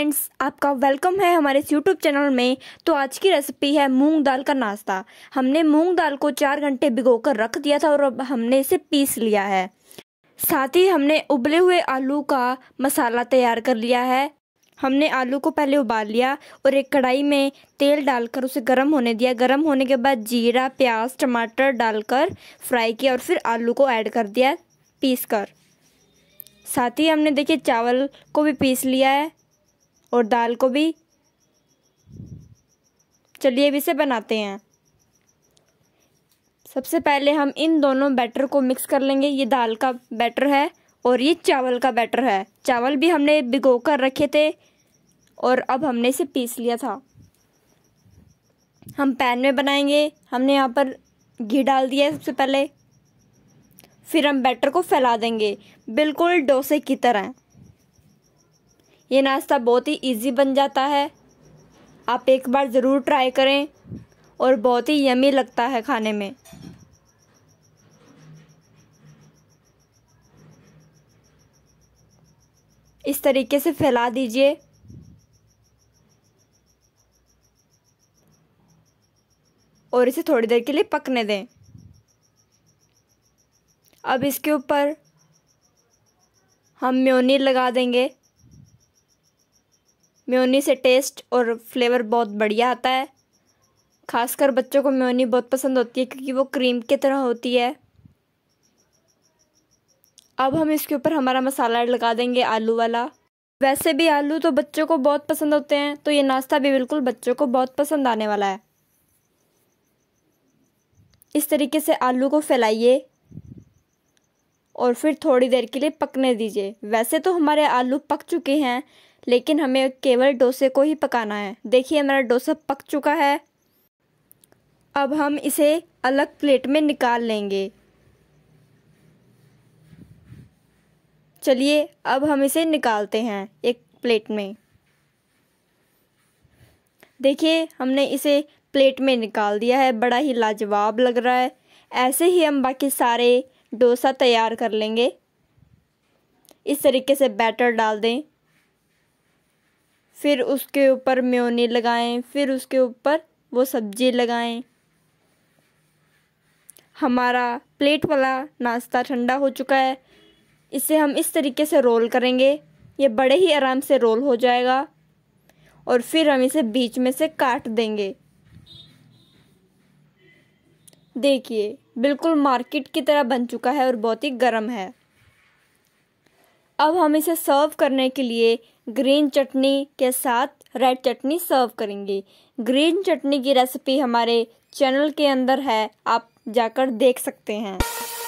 friends आपका welcome है हमारे यूट्यूब चैनल में तो आज की रेसिपी है मूंग दाल का नाश्ता हमने मूंग दाल को चार घंटे भिगोकर रख दिया था और अब हमने इसे पीस लिया है साथ ही हमने उबले हुए आलू का मसाला तैयार कर लिया है हमने आलू को पहले उबाल लिया और एक कढ़ाई में तेल डालकर उसे गर्म होने दिया गर्म होने के बाद जीरा प्याज टमाटर डालकर फ्राई किया और फिर आलू को ऐड कर दिया पीस कर साथ ही हमने देखिए चावल को भी पीस लिया है और दाल को भी चलिए अब इसे बनाते हैं सबसे पहले हम इन दोनों बैटर को मिक्स कर लेंगे ये दाल का बैटर है और ये चावल का बैटर है चावल भी हमने भिगो कर रखे थे और अब हमने इसे पीस लिया था हम पैन में बनाएंगे हमने यहाँ पर घी डाल दिया है सबसे पहले फिर हम बैटर को फैला देंगे बिल्कुल डोसे की तरह ये नाश्ता बहुत ही इजी बन जाता है आप एक बार ज़रूर ट्राई करें और बहुत ही यमी लगता है खाने में इस तरीके से फैला दीजिए और इसे थोड़ी देर के लिए पकने दें अब इसके ऊपर हम म्योनी लगा देंगे म्योनी से टेस्ट और फ्लेवर बहुत बढ़िया आता है खासकर बच्चों को म्योनी बहुत पसंद होती है क्योंकि वो क्रीम की तरह होती है अब हम इसके ऊपर हमारा मसाला लगा देंगे आलू वाला वैसे भी आलू तो बच्चों को बहुत पसंद होते हैं तो ये नाश्ता भी बिल्कुल बच्चों को बहुत पसंद आने वाला है इस तरीके से आलू को फैलाइए और फिर थोड़ी देर के लिए पकने दीजिए वैसे तो हमारे आलू पक चुके हैं लेकिन हमें केवल डोसे को ही पकाना है देखिए हमारा डोसा पक चुका है अब हम इसे अलग प्लेट में निकाल लेंगे चलिए अब हम इसे निकालते हैं एक प्लेट में देखिए हमने इसे प्लेट में निकाल दिया है बड़ा ही लाजवाब लग रहा है ऐसे ही हम बाकी सारे डोसा तैयार कर लेंगे इस तरीके से बैटर डाल दें फिर उसके ऊपर म्योनी लगाएं फिर उसके ऊपर वो सब्जी लगाएं हमारा प्लेट वाला नाश्ता ठंडा हो चुका है इसे हम इस तरीके से रोल करेंगे ये बड़े ही आराम से रोल हो जाएगा और फिर हम इसे बीच में से काट देंगे देखिए बिल्कुल मार्केट की तरह बन चुका है और बहुत ही गर्म है अब हम इसे सर्व करने के लिए ग्रीन चटनी के साथ रेड चटनी सर्व करेंगे ग्रीन चटनी की रेसिपी हमारे चैनल के अंदर है आप जाकर देख सकते हैं